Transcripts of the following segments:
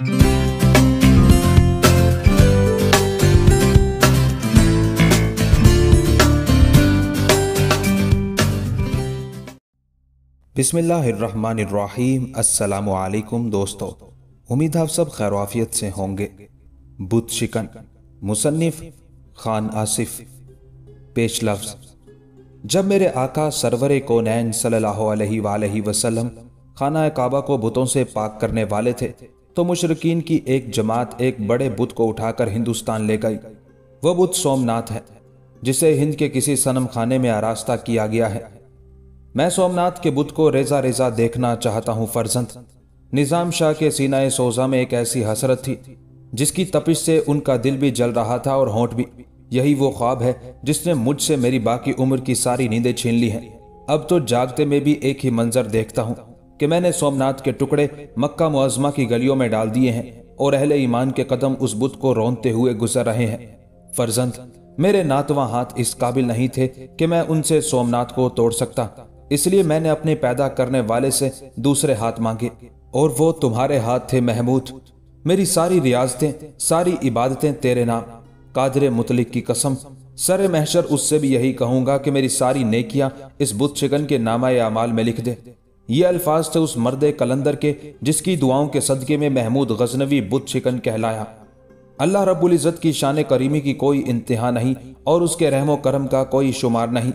बिसमीम् दोस्तों उम्मीद आप सब खैरवाफियत से होंगे बुद्ध शिकन मुसनफ़ खान आसिफ पेश लफ्ज़ जब मेरे आका सरवर को सल्लल्लाहु अलैहि वसल्लम खाना काबा को बुतों से पाक करने वाले थे तो मुशरकिन की एक जमात एक बड़े बुत को उठाकर हिंदुस्तान ले गई वह बुत सोमनाथ है जिसे हिंद के किसी सनम खाने में आरास्ता किया गया है मैं सोमनाथ के बुत को रेजा रेजा देखना चाहता हूँ फर्जंद निज़ाम शाह के सीनाए सोजा में एक ऐसी हसरत थी जिसकी तपिश से उनका दिल भी जल रहा था और होंठ भी यही वो ख्वाब है जिसने मुझसे मेरी बाकी उम्र की सारी नींदें छीन ली हैं अब तो जागते में भी एक ही मंजर देखता हूँ कि मैंने सोमनाथ के टुकड़े मक्का मुआजमा की गलियों में डाल दिए हैं और अहले ईमान के कदम उस बुत को रोनते हुए गुजर रहे हैं फर्जंद मेरे नातवा हाथ इस काबिल नहीं थे कि मैं उनसे सोमनाथ को तोड़ सकता इसलिए मैंने अपने पैदा करने वाले से दूसरे हाथ मांगे और वो तुम्हारे हाथ थे महमूद मेरी सारी रियाजतें सारी इबादतें तेरे नाम कादर मुतलिक की कसम सर महशर उससे भी यही कहूंगा कि मेरी सारी नेकियां इस बुद्ध शिकन के नामा अमाल में लिख दे ये अल्फाज थे उस मर्द कलंदर के जिसकी दुआओं के सदक़े में महमूद गजनवी बुद्ध शिकन कहलाया अल्लाह इज़्ज़त की शान करीमी की कोई इंतहा नहीं और उसके रहमो करम का कोई शुमार नहीं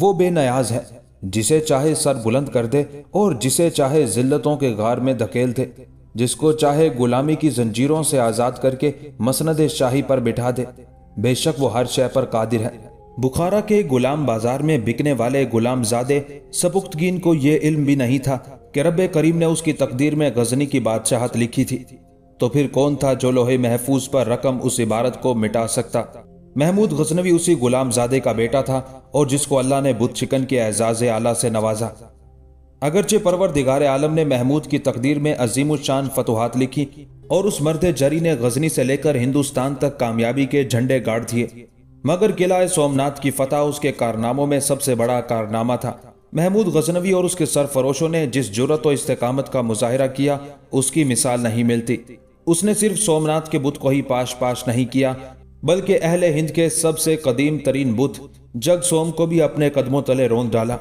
वो बेनयाज है जिसे चाहे सर बुलंद कर दे और जिसे चाहे जिल्लतों के गार में धकेल दे जिसको चाहे गुलामी की जंजीरों से आज़ाद करके मसनद शाही पर बिठा दे बेशक वो हर शय पर कादिर है बुखारा के गुलाम बाजार में बिकने वाले गुलामजादे सबुक्तगीन को यह इल्म भी नहीं था कि रब करीम ने उसकी तकदीर में गजनी की बादशाहत लिखी थी तो फिर कौन था जो लोहे महफूज पर रकम उस इबारत को मिटा सकता महमूद गजनवी उसी गुलामजादे का बेटा था और जिसको अल्लाह ने बुद्ध चिकन के एजाज आला से नवाजा अगरचे परवर दिगार आलम ने महमूद की तकदीर में अजीम शान फतुहात लिखी और उस मर्द जरी ने गजनी से लेकर हिंदुस्तान तक कामयाबी के झंडे गाड़ दिए मगर किला सोमनाथ की फतह उसके कारनामों में सबसे बड़ा कारनामा था महमूद गजनवी और उसके सरफरोशों ने जिस जुरत और इस्तकामत का मुजाहरा किया उसकी मिसाल नहीं मिलती उसने सिर्फ सोमनाथ के बुत को ही पाश पाश नहीं किया बल्कि अहले हिंद के सबसे कदीम तरीन बुत जग सोम को भी अपने कदमों तले रोंद डाला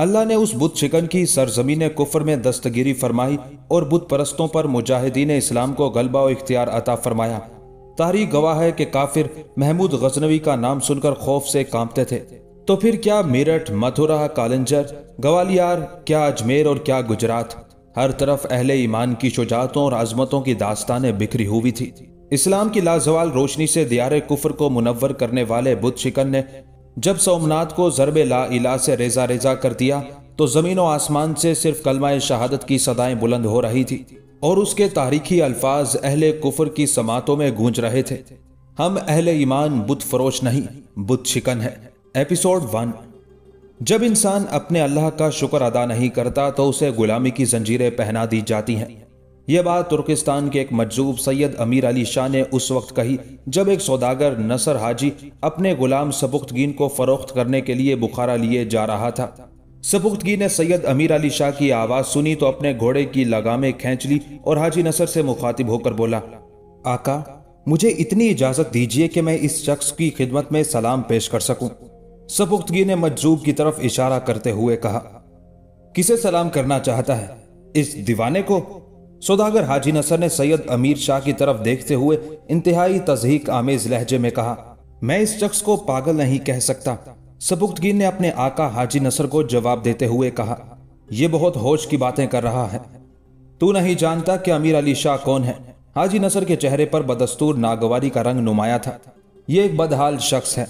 अल्लाह ने उस बुत शिकन की सरजमीन कुफर में दस्तगिरी फरमाई और बुत परस्तों पर मुजाहिदीन इस्लाम को गलबा और इख्तियार अता फरमाया तारीख गवाह है कि काफिर महमूद गजनवी का नाम सुनकर खौफ से कांपते थे तो फिर क्या मेरठ मथुरा कालंजर ग्वालियर क्या अजमेर और क्या गुजरात हर तरफ अहले ईमान की शुजातों और आजमतों की दास्तानें बिखरी हुई थी इस्लाम की लाजवाल रोशनी से दियार कुफर को मुनवर करने वाले बुद्ध शिकन ने जब सोमनाथ को जरब ला इला से रेजा रेजा कर दिया तो जमीनों आसमान से सिर्फ कलमाए शहादत की सदाएं बुलंद हो रही थी और उसके तारीखी अल्फाज अहले कुफर की समातों में गूंज रहे थे हम अहले ईमान बुत फरोश नहीं बुत शिकन है एपिसोड वन जब इंसान अपने अल्लाह का शुक्र अदा नहीं करता तो उसे गुलामी की जंजीरें पहना दी जाती हैं यह बात तुर्किस्तान के एक मजजूब सैयद अमीर अली शाह ने उस वक्त कही जब एक सौदागर नसर हाजी अपने गुलाम सबुख्तगीन को फरोख्त करने के लिए बुखारा लिए जा रहा था सपुख्तगी ने सैयद अमीर अली शाह की आवाज़ सुनी तो अपने घोड़े की लगामें खेच ली और हाजी नसर से मुखातिब होकर बोला आका मुझे इतनी इजाज़त दीजिए कि मैं इस शख्स की खिदमत में सलाम पेश कर सकूं। सपुख्तगी ने मजूब की तरफ इशारा करते हुए कहा किसे सलाम करना चाहता है इस दीवाने को सौदागर हाजी नसर ने सैयद अमीर शाह की तरफ देखते हुए इंतहाई तजहीक आमेज लहजे में कहा मैं इस शख्स को पागल नहीं कह सकता सबुक्तगी ने अपने आका हाजी नसर को जवाब देते हुए कहा यह बहुत होश की बातें कर रहा है तू नहीं जानता कि अमीर अली शाह कौन है हाजी नसर के चेहरे पर बदस्तूर नागवारी का रंग नुमाया था यह एक बदहाल शख्स है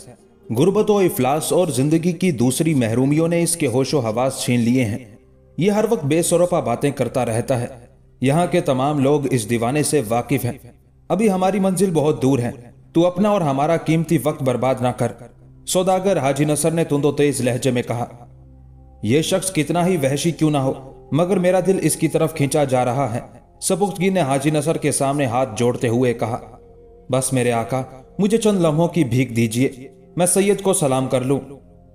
गुर्बत इफलास और जिंदगी की दूसरी महरूमियों ने इसके होशो हवास छीन लिए हैं यह हर वक्त बेसरोपा बातें करता रहता है यहाँ के तमाम लोग इस दीवाने से वाकिफ हैं अभी हमारी मंजिल बहुत दूर है तू अपना और हमारा कीमती वक्त बर्बाद ना कर सौदागर हाजी नसर ने तुंदो तेज लहजे में कहा यह शख्स कितना ही वहशी क्यों ना हो मगर मेरा दिल इसकी तरफ खींचा जा रहा है सबुख्तगी ने हाजी नसर के सामने हाथ जोड़ते हुए कहा बस मेरे आका मुझे चंद लम्हों की भीख दीजिए मैं सैयद को सलाम कर लूं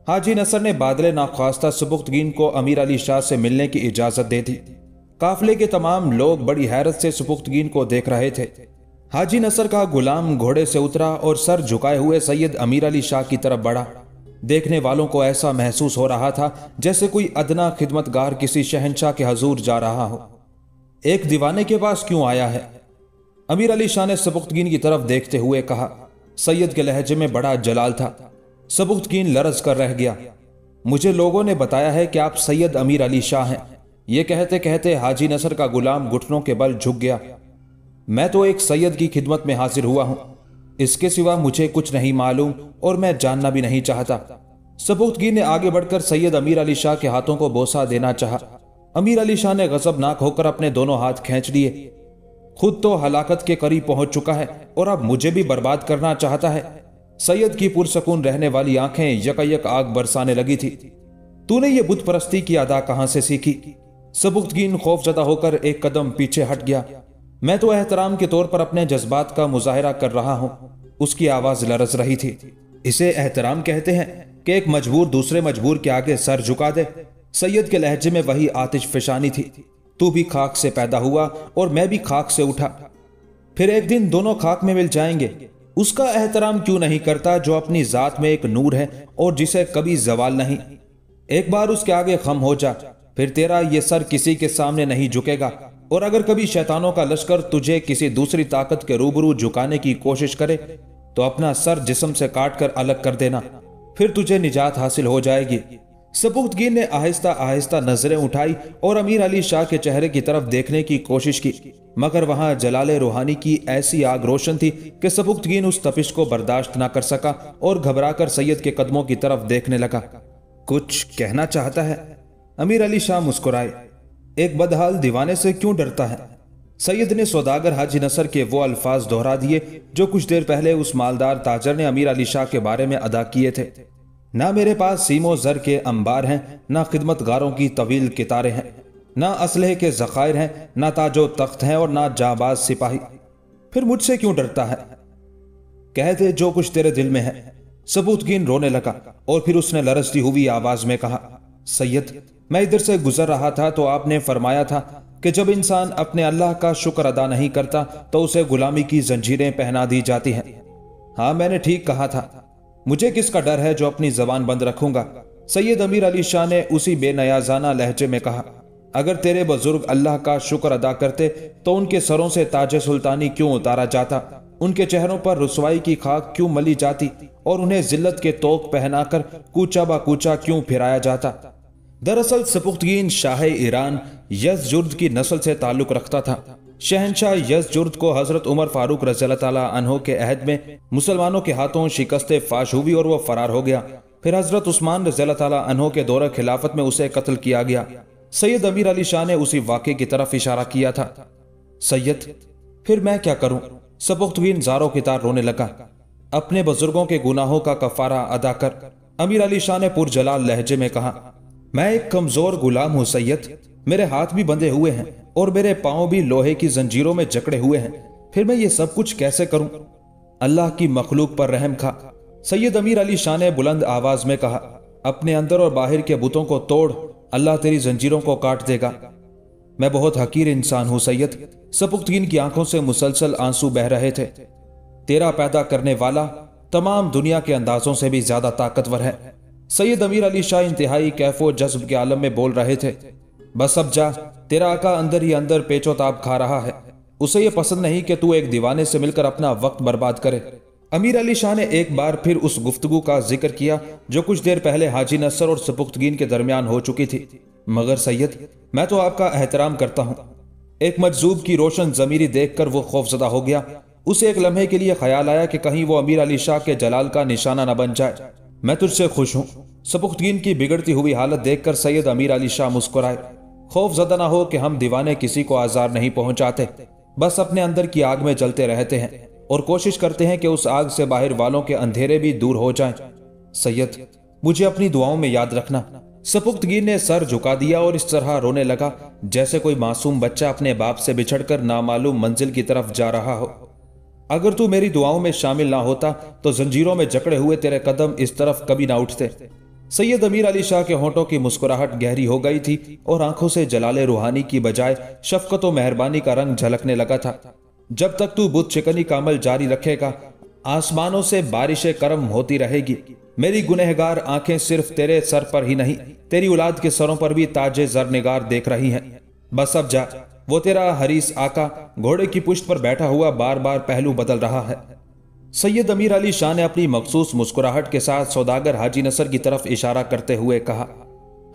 हाजी नसर ने बादल नाख्वास्ता सबुख्तगीन को अमीर अली शाह से मिलने की इजाज़त दे दी काफले के तमाम लोग बड़ी हैरत से सपुख्तगीन को देख रहे थे हाजी नसर का गुलाम घोड़े से उतरा और सर झुकाए हुए सैयद अमीर अली शाह की तरफ बढ़ा देखने वालों को ऐसा महसूस हो रहा था जैसे कोई अदना खिदमतगार किसी शहनशाह के हजूर जा रहा हो एक दीवाने के पास क्यों आया है अमीर अली शाह ने सबुख्तगीन की तरफ देखते हुए कहा सैयद के लहजे में बड़ा जलाल था सबुख्तगीन लरज कर रह गया मुझे लोगों ने बताया है कि आप सैयद अमीर अली शाह हैं ये कहते कहते हाजी नसर का गुलाम घुटनों के बल झुक गया मैं तो एक सैयद की खिदमत में हाजिर हुआ हूं इसके सिवा मुझे कुछ नहीं मालूम और मैं जानना भी नहीं चाहता सबूतगी ने आगे बढ़कर सैयद अमीर अली शाह के हाथों को बोसा देना चाहा। अमीर अली शाह ने गजबनाक होकर अपने दोनों हाथ खींच लिए खुद तो हलाकत के करीब पहुंच चुका है और अब मुझे भी बर्बाद करना चाहता है सैयद की पुरसकून रहने वाली आंखें यकायक आग बरसाने लगी थी तूने ये बुत परस्ती की अदा कहां से सीखी खौफ खौफजदा होकर एक कदम पीछे हट गया मैं तो एहतराम के तौर पर अपने जज्बात का मुजाहरा कर रहा हूँ उसकी आवाज़ लरस रही थी इसे एहतराम कहते हैं कि एक मजबूर दूसरे मजबूर के आगे सर झुका दे सैयद के लहजे में वही आतिश फिशानी थी तू भी खाक से पैदा हुआ और मैं भी खाक से उठा फिर एक दिन दोनों खाक में मिल जाएंगे उसका एहतराम क्यों नहीं करता जो अपनी जात में एक नूर है और जिसे कभी जवाल नहीं एक बार उसके आगे खम हो जा फिर तेरा ये सर किसी के सामने नहीं झुकेगा और अगर कभी शैतानों का लश्कर तुझे किसी दूसरी ताकत के रूबरू झुकाने की कोशिश करे तो अपना सर जिसम से काट कर अलग कर देना फिर तुझे निजात हासिल हो जाएगी सपुख्तगीर ने आहिस्ता आहिस्ता नजरें उठाई और अमीर अली शाह के चेहरे की तरफ देखने की कोशिश की मगर वहां जलाल रूहानी की ऐसी आग रोशन थी कि सपुख्तगीन उस तपिश को बर्दाश्त ना कर सका और घबराकर सैयद के कदमों की तरफ देखने लगा कुछ कहना चाहता है अमीर अली शाह मुस्कुराए एक बदहाल दीवाने से क्यों डरता है सैयद ने सौदागर हाजी नसर के वो अल्फाज दोहरा दिए जो कुछ देर पहले उस मालदार ताजर ने अमीर अली शाह के बारे में अदा किए थे ना मेरे पास सीमो जर के अंबार हैं ना खिदमत गारों की तवील कितारे हैं ना असलहे के ज़खायर हैं ना ताजो तख्त हैं और ना जाबाज सिपाही फिर मुझसे क्यों डरता है कहते जो कुछ तेरे दिल में है सबूत गिन रोने लगा और फिर उसने लरसती हुई आवाज में कहा सैयद मैं इधर से गुजर रहा था तो आपने फरमाया था कि जब इंसान अपने अल्लाह का शुक्र अदा नहीं करता तो उसे गुलामी की जंजीरें पहना दी जाती हैं हाँ मैंने ठीक कहा था मुझे किसका डर है जो अपनी जबान बंद रखूंगा सैयद अमीर अली शाह ने उसी बेनयाजाना लहजे में कहा अगर तेरे बुजुर्ग अल्लाह का शुक्र अदा करते तो उनके सरों से ताज सुल्तानी क्यों उतारा जाता उनके चेहरों पर रसवाई की खाक क्यों मली जाती और उन्हें जिल्लत के तोक पहनाकर कूचा बा कूचा क्यों फिराया जाता दरअसल सपुख्तगीन शाह ईरान जुर्द की नस्ल से ताल्लुक रखता था शहनशाह जुर्द को हजरत उमर फारूक रजल अनहो के अहद में मुसलमानों के हाथों शिकस्त फाश हुई और वह फरार हो गया फिर हजरत उस्मान रजील्ला के दौर खिलाफत में उसे कत्ल किया गया सैयद अमीर अली शाह ने उसी वाक्य की तरफ इशारा किया था सैयद फिर मैं क्या करूं सपुख्तगीन जारो की तार रोने लगा अपने बुजुर्गों के गुनाहों का कफारा अदा कर अमीर अली शाह ने पुरजलाल लहजे में कहा मैं एक कमजोर गुलाम हूँ सैयद मेरे हाथ भी बंधे हुए हैं और मेरे पाँव भी लोहे की जंजीरों में जकड़े हुए हैं फिर मैं ये सब कुछ कैसे करूँ अल्लाह की मखलूक पर रहम खा सैयद अमीर अली शाह ने बुलंद आवाज में कहा अपने अंदर और बाहर के बुतों को तोड़ अल्लाह तेरी जंजीरों को काट देगा मैं बहुत हकीर इंसान हूँ सैयद सपुक्तगीन की आंखों से मुसलसल आंसू बह रहे थे तेरा पैदा करने वाला तमाम दुनिया के अंदाजों से भी ज्यादा ताकतवर है सैयद अमीर अली शाह इंतहाई कैफो जज्ब के आलम में बोल रहे थे बस अब जा तेरा आका अंदर ही अंदर पेचोताब खा रहा है उसे यह पसंद नहीं कि तू एक दीवाने से मिलकर अपना वक्त बर्बाद करे अमीर अली शाह ने एक बार फिर उस गुफ्तगु का जिक्र किया जो कुछ देर पहले हाजी नसर और सपुख्तगीन के दरमियान हो चुकी थी मगर सैयद मैं तो आपका एहतराम करता हूँ एक मजजूब की रोशन जमीरी देखकर वो खौफजदा हो गया उसे एक लम्हे के लिए ख्याल आया कि कहीं वो अमीर अली शाह के जलाल का निशाना न बन जाए मैं तुझसे खुश हूँ सपुख्तगीन की बिगड़ती हुई हालत देखकर सैयद अमीर अली शाह मुस्कुराए खौफ जदा ना हो कि हम दीवाने किसी को आजार नहीं पहुंचाते बस अपने अंदर की आग में जलते रहते हैं और कोशिश करते हैं कि उस आग से बाहर वालों के अंधेरे भी दूर हो जाएं। सैयद मुझे अपनी दुआओं में याद रखना सपुख्तगीर ने सर झुका दिया और इस तरह रोने लगा जैसे कोई मासूम बच्चा अपने बाप से बिछड़कर नामालूम मंजिल की तरफ जा रहा हो अगर तू मेरी दुआओं में शामिल ना होता तो जंजीरों में जकड़े हुए तेरे कदम इस तरफ कभी ना उठते सैयद अमीर अली शाह के होंठों की मुस्कुराहट गहरी हो गई थी और आंखों से जलाले रूहानी की बजाय शफकत और मेहरबानी का रंग झलकने लगा था जब तक तू बुद्ध चिकनी कामल जारी रखेगा आसमानों से बारिशें कर्म होती रहेगी मेरी गुनहगार आंखें सिर्फ तेरे सर पर ही नहीं तेरी औलाद के सरों पर भी ताजे जरनेगार देख रही हैं बस अब जा वो तेरा हरीस आका घोड़े की पुष्ट पर बैठा हुआ बार बार पहलू बदल रहा है सैयद अमीर अली शाह ने अपनी मखसूस मुस्कुराहट के साथ सौदागर हाजी नसर की तरफ इशारा करते हुए कहा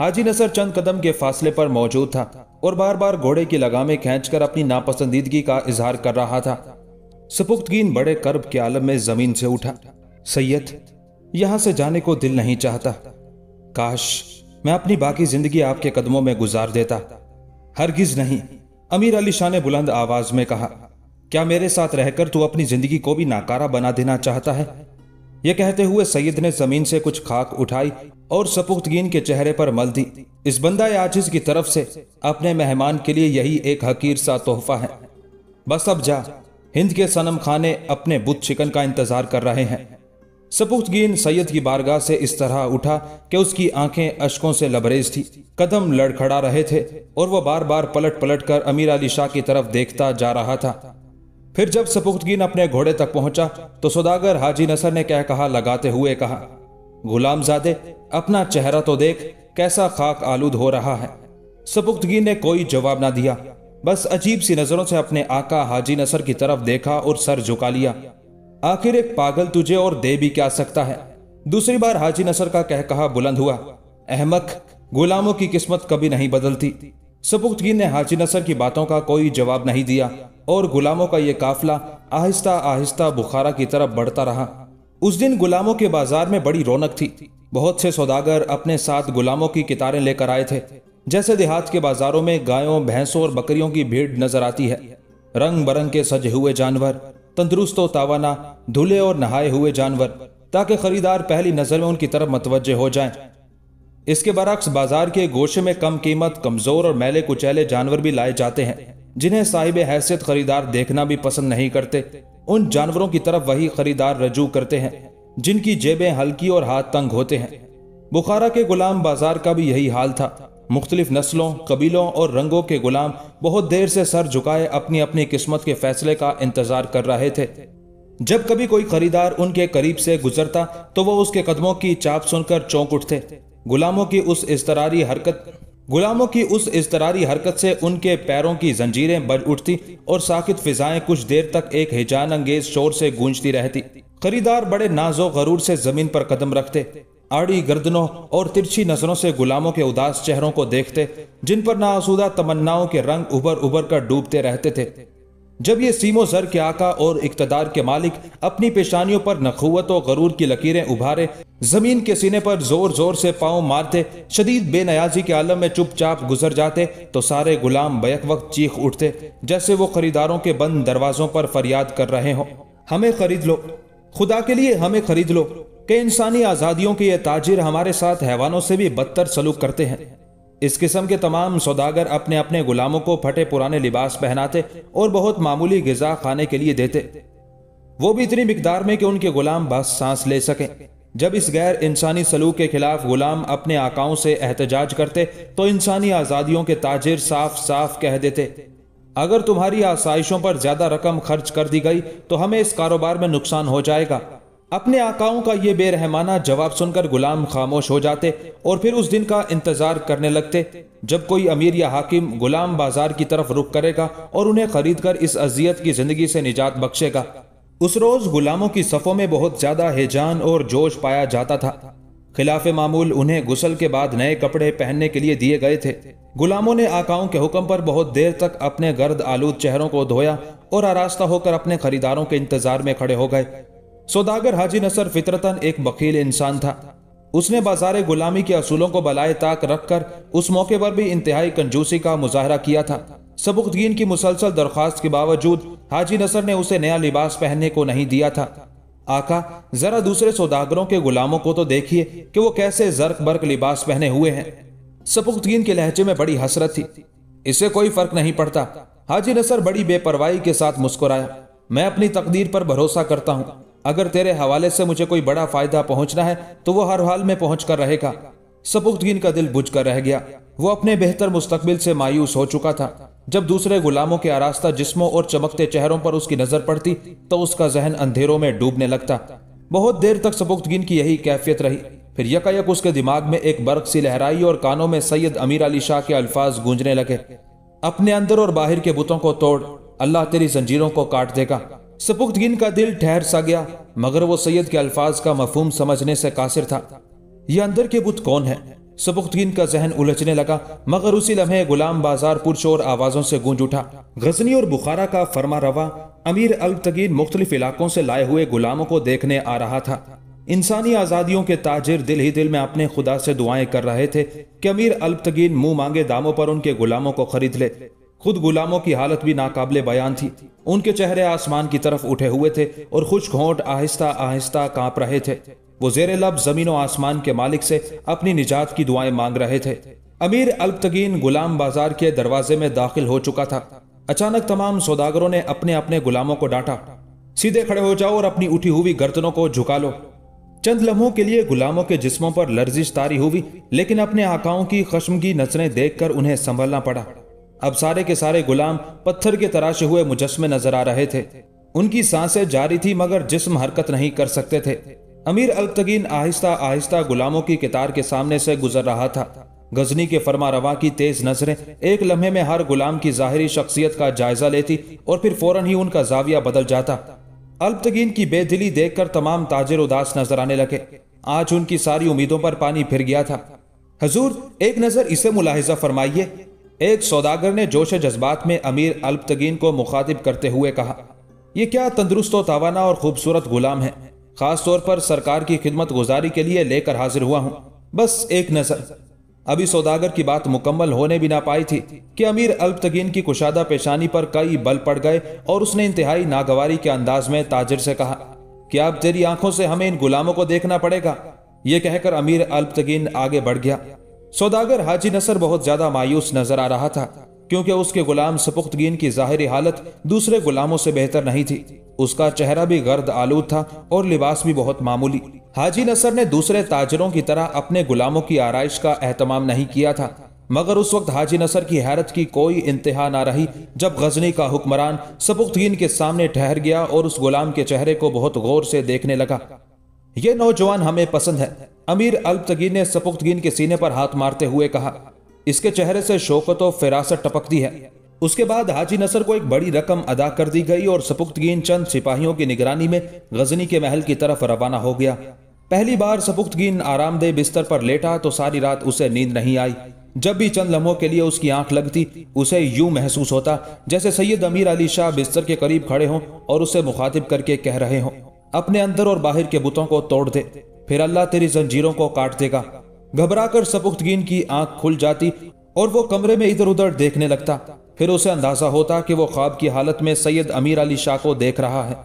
हाजी नसर चंद कदम के फासले पर मौजूद था और बार बार घोड़े की लगामें खींचकर अपनी नापसंदीदगी का इजहार कर रहा था सपुख्तगीन बड़े कर्ब के आलम में जमीन से उठा सैयद यहां से जाने को दिल नहीं चाहता काश मैं अपनी बाकी जिंदगी आपके कदमों में गुजार देता हरगिज नहीं अमीर अली शाह ने बुलंद आवाज में कहा क्या मेरे साथ रहकर तू अपनी जिंदगी को भी नाकारा बना देना चाहता है यह कहते हुए सईद ने जमीन से कुछ खाक उठाई और सपुख्तगीन के चेहरे पर मल दी इस बंदा आजिज की तरफ से अपने मेहमान के लिए यही एक हकीर सा तोहफा है बस अब जा हिंद के सनम खाने अपने बुद्ध चिकन का इंतजार कर रहे हैं सपूतगीन सैयद की बारगाह से इस तरह उठा कि उसकी आंखें अशकों से लबरेज थी कदम लड़खड़ा रहे थे और वह बार बार पलट पलट कर अमीर अली शाह की तरफ देखता जा रहा था फिर जब सपूतगीन अपने घोड़े तक पहुंचा तो सौदागर हाजी नसर ने कह कहा लगाते हुए कहा गुलामजादे अपना चेहरा तो देख कैसा खाक आलूद हो रहा है सपुख्तगीन ने कोई जवाब ना दिया बस अजीब सी नजरों से अपने आका हाजी नसर की तरफ देखा और सर झुका लिया आखिर एक पागल तुझे और दे भी क्या सकता है दूसरी बार हाजी नसर का कह कहा बुलंद हुआ अहमक गुलामों की किस्मत कभी नहीं बदलती सपुख्तगी ने हाजी नसर की बातों का कोई जवाब नहीं दिया और गुलामों का यह काफिला आहिस्ता आहिस्ता बुखारा की तरफ बढ़ता रहा उस दिन गुलामों के बाजार में बड़ी रौनक थी बहुत से सौदागर अपने साथ गुलामों की कितारें लेकर आए थे जैसे देहात के बाजारों में गायों भैंसों और बकरियों की भीड़ नजर आती है रंग बरंग के सजे हुए जानवर तंदुरुस्त व तावाना धुले और नहाए हुए जानवर ताकि खरीदार पहली नज़र में उनकी तरफ मतवजे हो जाएं। इसके बरक्स बाजार के गोशे में कम कीमत कमज़ोर और मैले कुचैले जानवर भी लाए जाते हैं जिन्हें साहिब हैसियत खरीदार देखना भी पसंद नहीं करते उन जानवरों की तरफ वही खरीदार रजू करते हैं जिनकी जेबें हल्की और हाथ तंग होते हैं बुखारा के गुलाम बाजार का भी यही हाल था मुख्तलिफ नस्लों कबीलों और रंगों के गुलाम बहुत देर से सर झुकाए अपनी अपनी किस्मत के फैसले का इंतजार कर रहे थे जब कभी कोई खरीदार उनके करीब से गुजरता तो वह उसके कदमों की चाप सुनकर चौंक उठते गुलामों की उस इसतरारी हरकत गुलामों की उस इसतरारी हरकत से उनके पैरों की जंजीरें बज उठती और साकित फिजाएं कुछ देर तक एक हिजान अंगेज शोर से गूंजती रहती खरीदार बड़े नाजो गरूर से जमीन पर कदम रखते आड़ी गर्दनों और तिरछी नजरों से गुलामों के उदास चेहरों को देखते जिन पर नाआसूदा तमन्नाओं के रंग उबर उबर कर डूबते रहते थे जब ये सीमो जर के आका और इकतदार के मालिक अपनी पेशानियों पर नखुवत और गरूर की लकीरें उभारे जमीन के सीने पर जोर जोर से पाँव मारते शदीद बेनयाजी के आलम में चुपचाप गुजर जाते तो सारे गुलाम बैक वक्त चीख उठते जैसे वो खरीदारों के बंद दरवाजों पर फरियाद कर रहे हों हमें खरीद लो खुदा के लिए हमें खरीद लो कि इंसानी आज़ादियों के ये ताजिर हमारे साथ हैवानों से भी बदतर सलूक करते हैं इस किस्म के तमाम सौदागर अपने अपने गुलामों को फटे पुराने लिबास पहनाते और बहुत मामूली गजा खाने के लिए देते वो भी इतनी मकदार में कि उनके गुलाम बस सांस ले सकें जब इस गैर इंसानी सलूक के खिलाफ गुलाम अपने आकाओं से एहतजाज करते तो इंसानी आज़ादियों के ताजिर साफ साफ कह देते अगर तुम्हारी आसाइशों पर ज़्यादा रकम खर्च कर दी गई तो हमें इस कारोबार में नुकसान हो जाएगा अपने आकाओं का ये बेरहमाना जवाब सुनकर गुलाम खामोश हो जाते और फिर उस दिन का इंतजार करने लगते जब कोई अमीर या हाकिम गुलाम बाजार की तरफ रुख करेगा और उन्हें खरीद कर इस अजियत की जिंदगी से निजात बख्शेगा उस रोज गुलामों की सफ़ों में बहुत ज़्यादा हेजान और जोश पाया जाता था खिलाफ मामूल उन्हें गुसल के बाद नए कपड़े पहनने के लिए दिए गए थे गुलामों ने आकाओं के हुक्म पर बहुत देर तक अपने गर्द आलूद चेहरों को धोया और आरास्ता होकर अपने खरीदारों के इंतजार में खड़े हो गए सौदागर हाजी नसर फितरतन एक बकील इंसान था उसने बाजार गुलामी के असूलों को बलाए ताक रखकर उस मौके पर भी इंतहाई कंजूसी का मुजाहरा किया था सबुकदीन की मुसलसल दरख्वास्त के बावजूद हाजी नसर ने उसे नया लिबास पहनने को नहीं दिया था आका जरा दूसरे सौदागरों के गुलामों को तो देखिए कि वो कैसे जर्क बर्क लिबास पहने हुए हैं सबुकदगीन के लहजे में बड़ी हसरत थी इससे कोई फर्क नहीं पड़ता हाजी नसर बड़ी बेपरवाही के साथ मुस्कुराया मैं अपनी तकदीर पर भरोसा करता हूँ अगर तेरे हवाले से मुझे कोई बड़ा फायदा पहुंचना है तो वो हर हाल में पहुंच कर रहेगा सपुख्तगीन का दिल बुझ कर रह गया वो अपने बेहतर मुस्तकबिल से मायूस हो चुका था जब दूसरे गुलामों के आरास्ता जिस्मों और चमकते चेहरों पर उसकी नजर पड़ती तो उसका जहन अंधेरों में डूबने लगता बहुत देर तक सपुख्तगीन की यही कैफियत रही फिर यकायक उसके दिमाग में एक बर्क सी लहराई और कानों में सैयद अमीर अली शाह के अल्फाज गूंजने लगे अपने अंदर और बाहर के बुतों को तोड़ अल्लाह तेरी जंजीरों को काट देगा सपुख्तगिन का दिल ठहर सा गया मगर वो सैयद के अल्फाज का मफहम समझने से कासिर था ये अंदर के बुत कौन है सपुख्तगिन का जहन उलझने लगा मगर उसी लम्हे गुलाम बाजार पुरशोर आवाजों से गूंज उठा गजनी और बुखारा का फरमा रवा अमीर अलतगीन मुख्तलिफ इलाकों से लाए हुए गुलामों को देखने आ रहा था इंसानी आज़ादियों के ताजिर दिल ही दिल में अपने खुदा से दुआएं कर रहे थे कि अमीर अल्पतगीन मुंह मांगे दामों पर उनके गुलामों को खरीद ले खुद गुलामों की हालत भी नाकाबले बयान थी उनके चेहरे आसमान की तरफ उठे हुए थे और खुश घोंट आहिस्ता आहिस्ता कांप रहे थे वो जेर लब जमीन आसमान के मालिक से अपनी निजात की दुआएं मांग रहे थे अमीर अल्पतगीन गुलाम बाजार के दरवाजे में दाखिल हो चुका था अचानक तमाम सौदागरों ने अपने अपने गुलामों को डांटा सीधे खड़े हो जाओ और अपनी उठी हुई गर्दनों को झुका लो चंद लम्हों के लिए गुलामों के जिस्मों पर लर्जिश तारी हुई लेकिन अपने आकाओं की खशमगी नजरें देखकर उन्हें संभलना पड़ा अब सारे के सारे गुलाम पत्थर के तराशे हुए मुजस्मे नजर आ रहे थे उनकी सांसें जारी थी मगर जिस्म हरकत नहीं कर सकते थे अमीर अल्तगीन आहिस्ता आहिस्ता गुलामों की कितार के सामने से गुजर रहा था गजनी के फरमा रवा की तेज नजरें एक लम्हे में हर गुलाम की जाहिर शख्सियत का जायजा लेती और फिर फौरन ही उनका जाविया बदल जाता अल्पतगीन की बेदिली देखकर तमाम ताजर उदास नजर आने लगे आज उनकी सारी उम्मीदों पर पानी फिर गया था हजूर एक नजर इसे मुलाहिजा फरमाइए एक सौदागर ने जोश जज्बात में अमीर अल्पतगीन को मुखातिब करते हुए कहा यह क्या तंदरुस्त तोाना और खूबसूरत गुलाम है खास तौर पर सरकार की खिदमत गुजारी के लिए लेकर हाजिर हुआ हूँ बस एक नजर अभी सौदागर की बात मुकम्मल होने भी ना पाई थी कि अमीर अल्पतगीन की कुशादा पेशानी पर कई बल पड़ गए और उसने इंतहाई नागवारी के अंदाज में ताजिर से कहा कि अब तेरी आंखों से हमें इन गुलामों को देखना पड़ेगा ये कहकर अमीर अल्पतगीन आगे बढ़ गया सौदागर हाजी नसर बहुत ज्यादा मायूस नजर आ रहा था क्योंकि उसके गुलाम सपुख्तगीन की जाहिर हालत दूसरे गुलामों से बेहतर नहीं थी उसका चेहरा भी गर्द आलूद था और लिबास भी बहुत मामूली हाजी नसर ने दूसरे ताजरों की तरह अपने गुलामों की आरइश का अहतमाम नहीं किया था मगर उस वक्त हाजी नसर की हैरत की कोई इंतहा ना रही जब गजनी का हुक्मरान सपुख्तगीन के सामने ठहर गया और उस गुलाम के चेहरे को बहुत गौर से देखने लगा यह नौजवान हमें पसंद है अमीर अल्पतगीन ने सपुख्तगीन के सीने पर हाथ मारते हुए कहा इसके चेहरे से शोकत और फिरासत टपकती है उसके बाद हाजी नसर को एक बड़ी रकम अदा कर दी गई और सपुख्तगीन चंद सिपाहियों की निगरानी में गजनी के महल की तरफ रवाना हो गया पहली बार सपुख्तगीन आरामदेह बिस्तर पर लेटा तो सारी रात उसे नींद नहीं आई जब भी चंद लम्हों के लिए उसकी आंख लगती उसे यूं महसूस होता जैसे सैयद अमीर अली शाह बिस्तर के करीब खड़े हों और उसे मुखातिब करके कह रहे हों अपने अंदर और बाहर के बुतों को तोड़ दे फिर अल्लाह तेरी जंजीरों को काट देगा घबरा कर सपुख्तगीन की आंख खुल जाती और वो कमरे में इधर उधर देखने लगता फिर उसे अंदाजा होता कि वो ख्वाब की हालत में सैयद अमीर अली शाह को देख रहा है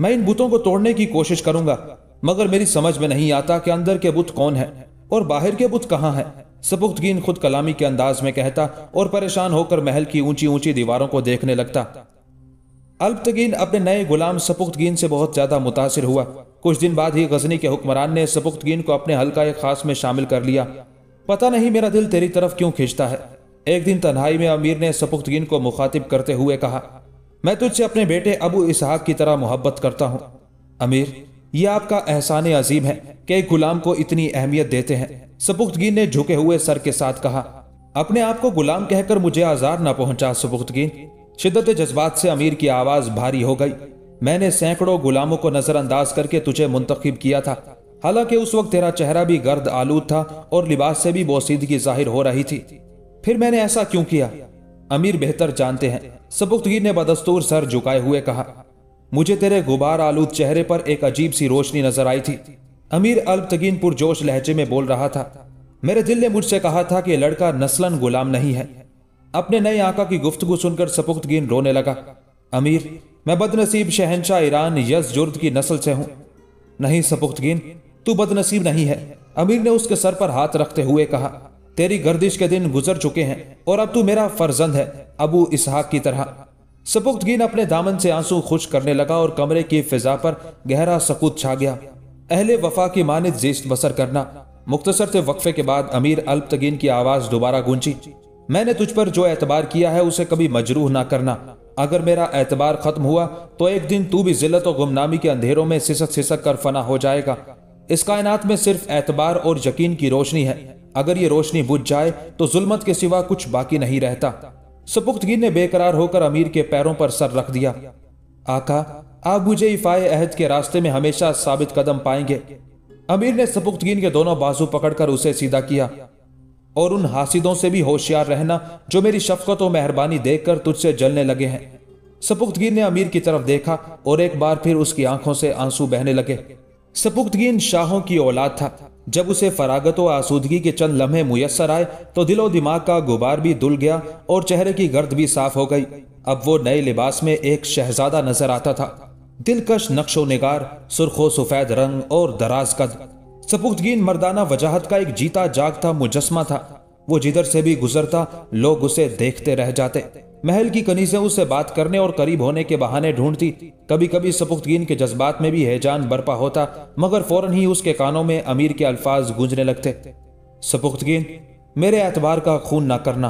मैं इन बुतों को तोड़ने की कोशिश करूंगा मगर मेरी समझ में नहीं आता कि अंदर के बुत कौन है और बाहर के बुत कहाँ हैं सपुख्तगीन खुद कलामी के अंदाज में कहता और परेशान होकर महल की ऊंची ऊंची दीवारों को देखने लगता अल्पतगीन अपने नए गुलाम सपुख्तगीन से बहुत ज्यादा मुतासर हुआ कुछ दिन बाद ही गजनी के हुक्मरान ने सपुख्तगीन को अपने हल्का खास में शामिल कर लिया पता नहीं मेरा दिल तेरी तरफ क्यों खींचता है एक दिन तन्हाई में अमीर ने सपुख्तगीन को मुखातिब करते हुए कहा मैं तुझसे अपने बेटे अबू इसहाक की तरह मोहब्बत करता हूँ अमीर यह आपका एहसान अजीम है कि एक गुलाम को इतनी अहमियत देते हैं सपुख्तगीन ने झुके हुए सर के साथ कहा अपने आप को गुलाम कहकर मुझे आज़ार ना पहुंचा सपुख्तगीन शिद्दत जज्बात से अमीर की आवाज़ भारी हो गई मैंने सैकड़ों गुलामों को नजरअंदाज करके तुझे मुंतखब किया था हालांकि उस वक्त तेरा चेहरा भी गर्द आलूद था और लिबास से भी बोसीदगी जाहिर हो रही थी फिर मैंने ऐसा क्यों किया अमीर बेहतर जानते हैं सबुख्तगीर ने बदस्तूर सर झुकाए हुए कहा मुझे तेरे गुबार आलूद चेहरे पर एक अजीब सी रोशनी नजर आई थी अमीर तगीन पुरजोश लहजे में बोल रहा था मेरे दिल ने मुझसे कहा था कि लड़का नस्लन गुलाम नहीं है अपने नए आका की गुफ्तगु सुनकर सपुख्तगीन रोने लगा अमीर मैं बदनसीब शहनशाह ईरान यस जुर्द की नस्ल से हूँ नहीं सपुख्तगीन तू बदनसीब नहीं है अमीर ने उसके सर पर हाथ रखते हुए कहा तेरी गर्दिश के दिन गुजर चुके हैं और अब तू मेरा फर्जंद है अबू इसहाक की तरह सपुख्तगीन अपने दामन से आंसू खुश करने लगा और कमरे की फिजा पर गहरा सकूत छा गया अहले वफा की माने जेस बसर करना मुख्तसर से वक्फे के बाद अमीर अल्पतगीन की आवाज़ दोबारा गूंजी मैंने तुझ पर जो एतबार किया है उसे कभी मजरूह ना करना अगर मेरा एतबार ख़त्म हुआ तो एक दिन तू भी जिलत और गुमनामी के अंधेरों में सिसक सिसक कर फना हो जाएगा इस कायनात में सिर्फ एतबार और यकीन की रोशनी है अगर ये रोशनी बुझ जाए तो जुल्मत के सिवा कुछ बाकी नहीं रहता सपुख्तगी ने बेकरार होकर अमीर के पैरों पर सर रख दिया आका आप मुझे इफाए अहद के रास्ते में हमेशा साबित कदम पाएंगे अमीर ने सपुख्तगीन के दोनों बाजू पकड़कर उसे सीधा किया और उन हासिदों से भी होशियार रहना जो मेरी शफकत और मेहरबानी देखकर तुझसे जलने लगे हैं सपुख्तगीर ने अमीर की तरफ देखा और एक बार फिर उसकी आंखों से आंसू बहने लगे सपुख्तगीन शाहों की औलाद था जब उसे फरागत व आसूदगी के चंद लम्हे मुयसर आए तो दिलो दिमाग का गुबार भी दुल गया और चेहरे की गर्द भी साफ हो गई अब वो नए लिबास में एक शहजादा नजर आता था दिलकश नक्शो नगार सुरखो सफेद रंग और दराज कद सपुख्तगीन मर्दाना वजाहत का एक जीता जागता मुजस्मा था वो जिधर से भी गुजरता लोग उसे देखते रह जाते महल की कनी से उससे बात करने और करीब होने के बहाने ढूंढती कभी कभी सपुख्तगीन के जज्बात में भी हैजान बरपा होता मगर फौरन ही उसके कानों में अमीर के अल्फाज गूंजने लगते सपुख्तगीन मेरे एतबार का खून ना करना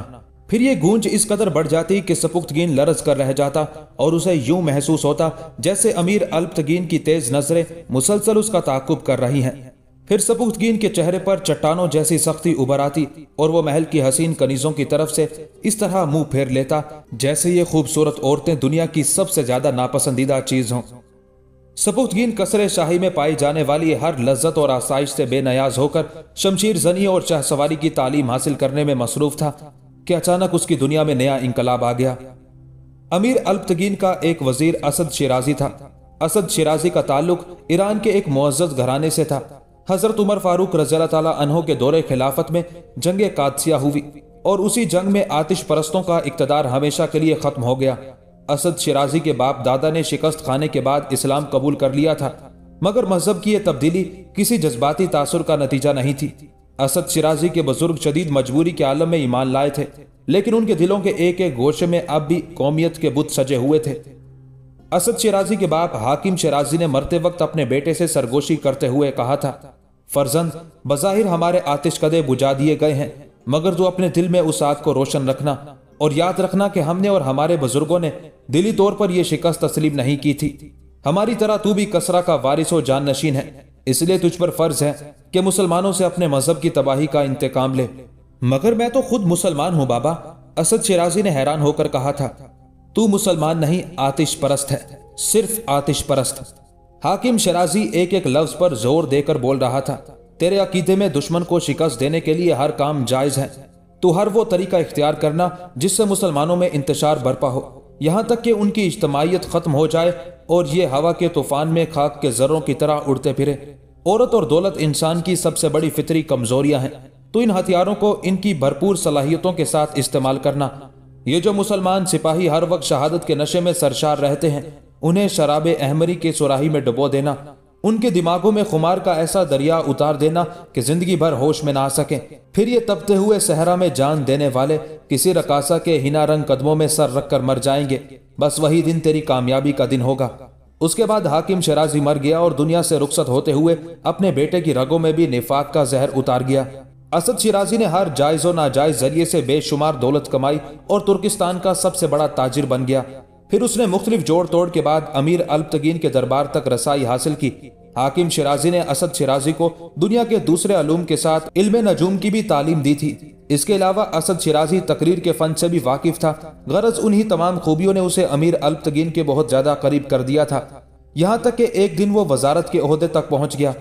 फिर ये गूंज इस कदर बढ़ जाती कि सपुख्तगीन लरज कर रह जाता और उसे यूं महसूस होता जैसे अमीर अल्पतगीन की तेज नजरें मुसलसल उसका ताकुब कर रही हैं फिर सपूतगीन के चेहरे पर चट्टानों जैसी सख्ती उभर आती और वो महल की हसीन कनीजों की तरफ से इस तरह मुंह फेर लेता जैसे ये खूबसूरत औरतें दुनिया की सबसे ज्यादा नापसंदीदा चीज हों सपूतगीन कसरे शाही में पाई जाने वाली हर लज्जत और आसाइश से बेनयाज होकर शमशीर जनी और चाहसवारी सवारी की तालीम हासिल करने में मसरूफ था कि अचानक उसकी दुनिया में नया इंकलाब आ गया अमीर अल्पतगीन का एक वजीर असद शिराजी था असद शिराजी का ताल्लुक ईरान के एक मुआजत घराने से था हजरत उमर फारूक रजला अनहों के दौरे खिलाफत में जंग कादसिया हुई और उसी जंग में आतिश परस्तों का इकतदार हमेशा के लिए ख़त्म हो गया असद शराजी के बाप दादा ने शिकस्त खाने के बाद इस्लाम कबूल कर लिया था मगर मजहब की यह तब्दीली किसी जज्बाती तासर का नतीजा नहीं थी असद शिराजी के बुजुर्ग शदीद मजबूरी के आलम में ईमान लाए थे लेकिन उनके दिलों के एक एक गोशे में अब भी कौमियत के बुत सजे हुए थे असद शराजी के बाप हाकिम शराजी ने मरते वक्त अपने बेटे से सरगोशी करते हुए कहा था फर्जंद बज़ाहिर हमारे आतिशकदे बुझा दिए गए हैं मगर तू अपने दिल में उस आग को रोशन रखना और याद रखना कि हमने और हमारे बुजुर्गों ने दिली तौर पर यह शिकस्त तस्लीम नहीं की थी हमारी तरह तू भी कसरा का वारिस और जान नशीन है इसलिए तुझ पर फर्ज है कि मुसलमानों से अपने मजहब की तबाही का इंतकाम ले मगर मैं तो खुद मुसलमान हूँ बाबा असद शराजी ने हैरान होकर कहा था तू मुसलमान नहीं आतिश परस्त है सिर्फ आतिश परस्त हाकिम शराजी एक एक लफ्ज पर जोर देकर बोल रहा था तेरे अकीदे में दुश्मन को शिकस्त देने के लिए हर काम जायज है तू हर वो तरीका इख्तियार करना जिससे मुसलमानों में इंतजार बरपा हो यहाँ तक कि उनकी इज्तमाहीत खत्म हो जाए और ये हवा के तूफान में खाक के जरों की तरह उड़ते फिरे औरत और दौलत इंसान की सबसे बड़ी फितरी कमजोरियां हैं तो इन हथियारों को इनकी भरपूर सलाहियतों के साथ इस्तेमाल करना ये जो मुसलमान सिपाही हर वक्त शहादत के नशे में सरशार रहते हैं उन्हें शराब अहमरी के सुराही में डुबो देना उनके दिमागों में खुमार का ऐसा दरिया उतार देना कि जिंदगी भर होश में ना आ सकें फिर ये तपते हुए सहरा में जान देने वाले किसी रकासा के हिना रंग कदमों में सर रख कर मर जाएंगे बस वही दिन तेरी कामयाबी का दिन होगा उसके बाद हाकिम शराजी मर गया और दुनिया से रुखसत होते हुए अपने बेटे की रगों में भी निफाक का जहर उतार गया असद शिराजी ने हर जायज और नाजायज जरिए से बेशुमार दौलत कमाई और तुर्किस्तान का सबसे बड़ा ताजिर बन गया फिर उसने मुख्तलिफ जोड़ तोड़ के बाद अमीर अल्पतगीन के दरबार तक रसाई हासिल की हाकिम शिराजी ने असद शिराजी को दुनिया के दूसरे अलूम के साथ इल्म नजूम की भी तालीम दी थी इसके अलावा असद शिराजी तकरीर के फन से भी वाकिफ था गरज उन्हीं तमाम खूबियों ने उसे अमीर अल्पतगीन के बहुत ज्यादा करीब कर दिया था यहाँ तक कि एक दिन वो वजारत के अहदे तक पहुँच गया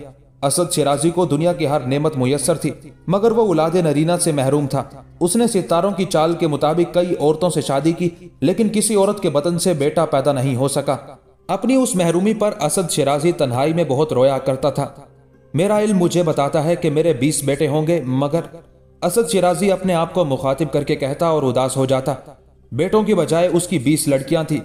असद शिराजी को दुनिया की हर नेमत मुयसर थी मगर वो उलाद नरीना से महरूम था उसने सितारों की चाल के मुताबिक कई औरतों से शादी की लेकिन किसी औरत के बतन से बेटा पैदा नहीं हो सका अपनी उस महरूमी पर असद शिराजी तन्हाई में बहुत रोया करता था मेरा इल्म मुझे बताता है कि मेरे बीस बेटे होंगे मगर असद शिराजी अपने आप को मुखातिब करके कहता और उदास हो जाता बेटों की बजाय उसकी बीस लड़कियां थी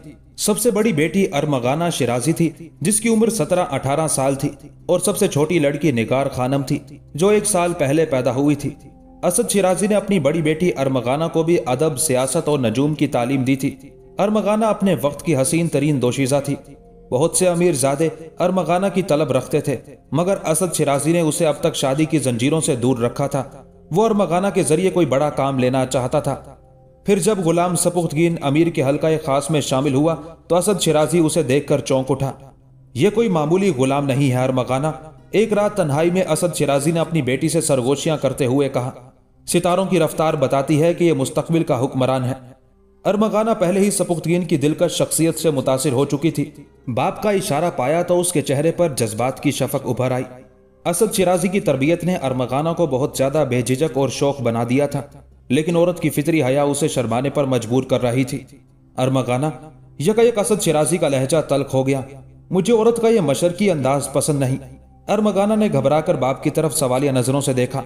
सबसे बड़ी बेटी अरमगाना शिराजी थी जिसकी उम्र 17-18 साल थी और सबसे छोटी लड़की निगार खानम थी जो एक साल पहले पैदा हुई थी असद शिराजी ने अपनी बड़ी बेटी अरमगाना को भी अदब सियासत और नजूम की तालीम दी थी अरमगाना अपने वक्त की हसीन तरीन दोशीजा थी बहुत से अमीर जादे अरमगाना की तलब रखते थे मगर असद शिराजी ने उसे अब तक शादी की जंजीरों से दूर रखा था वो अरमगाना के जरिए कोई बड़ा काम लेना चाहता था फिर जब गुलाम सपुख्तगीन अमीर के हल्का खास में शामिल हुआ तो असद शिराजी उसे देखकर चौंक उठा यह कोई मामूली गुलाम नहीं है मकाना एक रात तन्हाई में असद शिराजी ने अपनी बेटी से सरगोशियां करते हुए कहा सितारों की रफ्तार बताती है कि यह मुस्तबिल का हुक्मरान है अरमगाना पहले ही सपुख्तगीन की दिलकश शख्सियत से मुतासर हो चुकी थी बाप का इशारा पाया तो उसके चेहरे पर जज्बात की शफक उभर आई असद शिराजी की तरबियत ने अरमगाना को बहुत ज्यादा बेझिझक और शौक बना दिया था लेकिन औरत की फितरी हया उसे शर्माने पर मजबूर कर रही थी अरमगाना यकायक असद शिराजी का लहजा तलख हो गया मुझे औरत का यह मशरकी अंदाज पसंद नहीं अरमगाना ने घबराकर बाप की तरफ सवालिया नजरों से देखा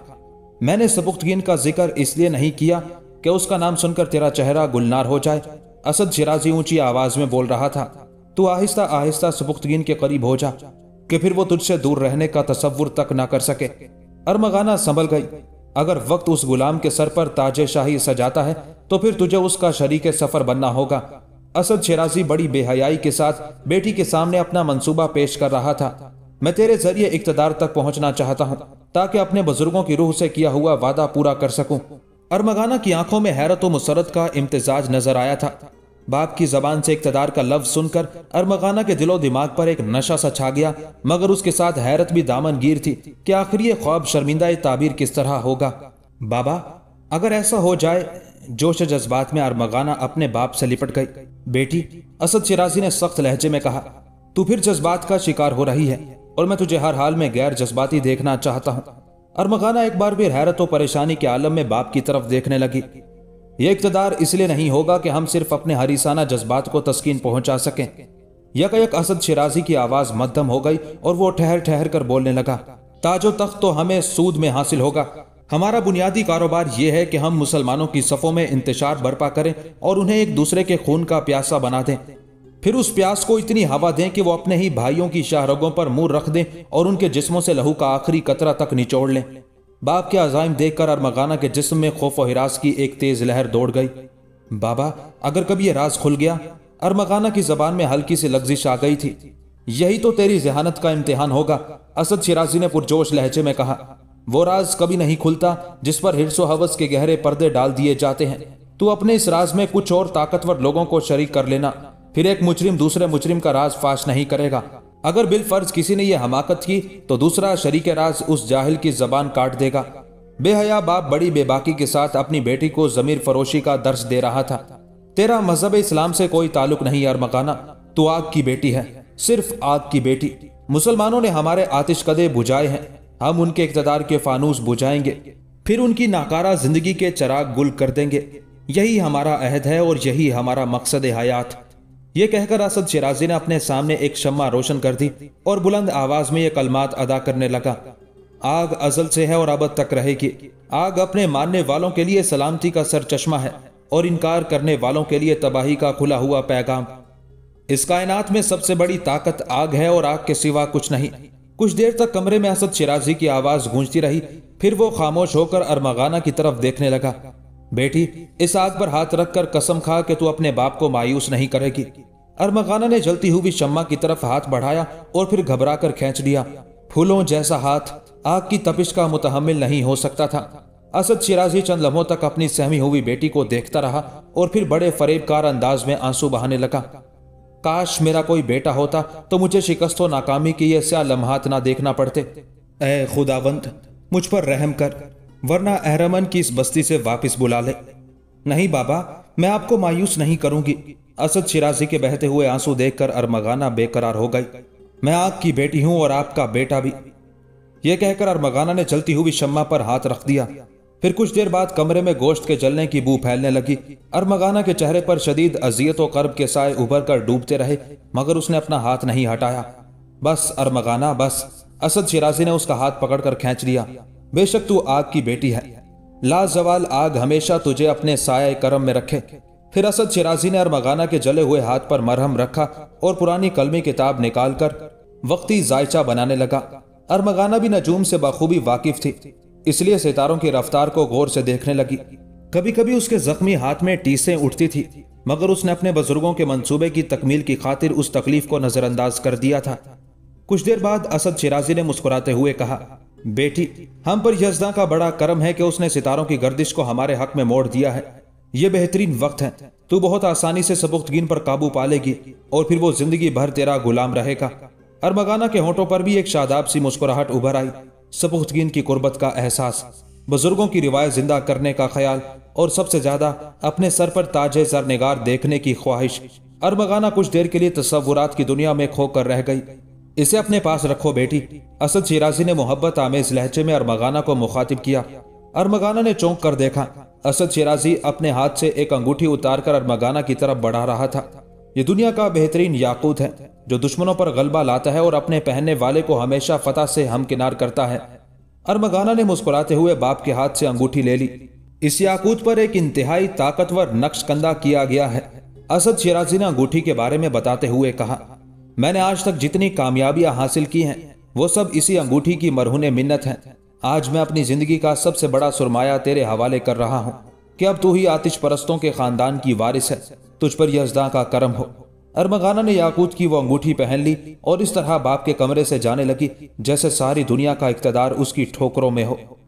मैंने सबुख्तगीन का जिक्र इसलिए नहीं किया कि उसका नाम सुनकर तेरा चेहरा गुलनार हो जाए असद शिराजी ऊंची आवाज में बोल रहा था तू आहिस्ता आहिस्ता सबुख्तगीन के करीब हो जा कि फिर वो तुझसे दूर रहने का तस्वुर तक ना कर सके अरमगाना संभल गई अगर वक्त उस गुलाम के सर पर ताजे शाही सजाता है तो फिर तुझे उसका शरीक सफर बनना होगा असद शराजी बड़ी बेहयाई के साथ बेटी के सामने अपना मंसूबा पेश कर रहा था मैं तेरे जरिए इकतदार तक पहुंचना चाहता हूं ताकि अपने बुजुर्गों की रूह से किया हुआ वादा पूरा कर सकूं अरमगाना की आंखों में हैरत व मुसरत का इम्तजाज नजर आया था बाप की जबान से इकतदार का लफ्ज सुनकर अरमगाना के दिलो दिमाग पर एक नशा सा छा गया मगर उसके साथ हैरत भी दामनगीर थी कि आखिर ये ख्वाब शर्मिंदा ताबीर किस तरह होगा बाबा अगर ऐसा हो जाए जोश जज्बात में अरमगाना अपने बाप से लिपट गई बेटी असद शिराजी ने सख्त लहजे में कहा तू फिर जज्बात का शिकार हो रही है और मैं तुझे हर हाल में गैर जज्बाती देखना चाहता हूँ अरमगाना एक बार फिर हैरत और परेशानी के आलम में बाप की तरफ देखने लगी यह इकतदार इसलिए नहीं होगा कि हम सिर्फ अपने हरीसाना जज्बात को तस्किन पहुंचा सकें यकयक असद शिराजी की आवाज मध्यम हो गई और वो ठहर ठहर कर बोलने लगा ताजो तख्त तो हमें सूद में हासिल होगा हमारा बुनियादी कारोबार ये है कि हम मुसलमानों की सफ़ों में इंतजार बर्पा करें और उन्हें एक दूसरे के खून का प्यासा बना दें फिर उस प्यास को इतनी हवा दें कि वो अपने ही भाइयों की शाहरगों पर मुंह रख दें और उनके जिस्मों से लहू का आखिरी कतरा तक निचोड़ लें बाप के अजाइम देखकर अरमगाना के जिस्म में खौफ और हिरास की एक तेज लहर दौड़ गई बाबा अगर कभी यह राज खुल गया अरमगाना की जबान में हल्की सी लग्जिश आ गई थी यही तो तेरी जहानत का इम्तिहान होगा असद शिराजी ने पुरजोश लहजे में कहा वो राज कभी नहीं खुलता जिस पर हिरसो हवस के गहरे पर्दे डाल दिए जाते हैं तू अपने इस राज में कुछ और ताकतवर लोगों को शरीक कर लेना फिर एक मुजरिम दूसरे मुजरिम का राज फाश नहीं करेगा अगर बिलफर्ज किसी ने यह हमाकत की तो दूसरा शरीक राज उस जाहिल की जबान काट देगा बेहया बाप बड़ी बेबाकी के साथ अपनी बेटी को जमीर फरोशी का दर्ज दे रहा था तेरा मजहब इस्लाम से कोई ताल्लुक नहीं यार मकाना तू आग की बेटी है सिर्फ आग की बेटी मुसलमानों ने हमारे आतिश कदे बुझाए हैं हम उनके इकतदार के फानूस बुझाएंगे फिर उनकी नाकारा जिंदगी के चराग गुल कर देंगे यही हमारा अहद है और यही हमारा मकसद हयात ये कहकर असद शिराजी ने अपने सामने एक शम्मा रोशन कर दी और बुलंद आवाज में ये कलमात अदा करने लगा आग अजल से है और अब तक रहेगी आग अपने मानने वालों के लिए सलामती का सर चश्मा है और इनकार करने वालों के लिए तबाही का खुला हुआ पैगाम इस कायनात में सबसे बड़ी ताकत आग है और आग के सिवा कुछ नहीं कुछ देर तक कमरे में असद शिराजी की आवाज गूंजती रही फिर वो खामोश होकर अरमगाना की तरफ देखने लगा बेटी इस आग पर हाथ रखकर कसम खा के तू अपने बाप को मायूस नहीं करेगी अरमगाना ने जलती हुई शम्मा की तरफ हाथ बढ़ाया और फिर घबरा कर खींच लिया फूलों जैसा हाथ आग की तपिश का मुतहमिल नहीं हो सकता था असद शिराजी चंद लम्हों तक अपनी सहमी हुई बेटी को देखता रहा और फिर बड़े फरेबकार अंदाज में आंसू बहाने लगा काश मेरा कोई बेटा होता तो मुझे शिकस्त नाकामी की यह स्या लम्हात ना देखना पड़ते ए खुदावंत मुझ पर रहम कर वरना अहरमन की इस बस्ती से वापस बुला ले नहीं बाबा मैं आपको मायूस नहीं करूंगी असद शिराजी के बहते हुए आंसू देखकर अरमगाना बेकरार हो गई मैं आपकी बेटी हूं और आपका बेटा भी यह कहकर अरमगाना ने चलती हुई शम्मा पर हाथ रख दिया फिर कुछ देर बाद कमरे में गोश्त के जलने की बू फैलने लगी अरमगाना के चेहरे पर शदीद अजियत और कर्ब के साय उभर कर डूबते रहे मगर उसने अपना हाथ नहीं हटाया बस अरमगाना बस असद शिराजी ने उसका हाथ पकड़कर खींच लिया बेशक तू आग की बेटी है लाजवाल आग हमेशा तुझे अपने साय करम में रखे फिर असद शिराजी ने अरमगाना के जले हुए हाथ पर मरहम रखा और पुरानी कलमी किताब निकालकर वक्ती जायचा बनाने लगा अरमगाना भी नजूम से बखूबी वाकिफ थी इसलिए सितारों की रफ्तार को गौर से देखने लगी कभी कभी उसके जख्मी हाथ में टीसें उठती थी मगर उसने अपने बुजुर्गों के मंसूबे की तकमील की खातिर उस तकलीफ को नजरअंदाज कर दिया था कुछ देर बाद असद शिराजी ने मुस्कुराते हुए कहा बेटी हम पर यजदा का बड़ा कर्म है कि उसने सितारों की गर्दिश को हमारे हक में मोड़ दिया है ये बेहतरीन वक्त है तू बहुत आसानी से सबुख्तगीन पर काबू पा लेगी और फिर वो जिंदगी भर तेरा गुलाम रहेगा अरमगाना के होटों पर भी एक शादाब सी मुस्कुराहट उभर आई सबुख्तगीन की कुर्बत का एहसास बुजुर्गों की रिवायत जिंदा करने का ख्याल और सबसे ज्यादा अपने सर पर ताजे निगार देखने की ख्वाहिश अरमगाना कुछ देर के लिए तस्वुरात की दुनिया में खोकर रह गई इसे अपने पास रखो बेटी असद शिराजी ने मोहब्बत आमेज लहजे में अरमगाना को मुखातिब किया अरमगाना ने चौंक कर देखा असद शिराजी अपने हाथ से एक अंगूठी उतार कर अरमगाना की तरफ बढ़ा रहा था ये दुनिया का बेहतरीन याकूत है जो दुश्मनों पर गलबा लाता है और अपने पहनने वाले को हमेशा फतह से हमकिनार करता है अरमगाना ने मुस्कुराते हुए बाप के हाथ से अंगूठी ले ली इस याकूत पर एक इंतहाई ताकतवर नक्श कंदा किया गया है असद शिराजी ने अंगूठी के बारे में बताते हुए कहा मैंने आज तक जितनी कामयाबियां हासिल की हैं वो सब इसी अंगूठी की मरहूने मिन्नत हैं आज मैं अपनी जिंदगी का सबसे बड़ा सुरमाया तेरे हवाले कर रहा हूँ कि अब तू ही आतिश परस्तों के खानदान की वारिस है तुझ पर यजदा का करम हो अरमगाना ने याकूत की वो अंगूठी पहन ली और इस तरह बाप के कमरे से जाने लगी जैसे सारी दुनिया का इकतदार उसकी ठोकरों में हो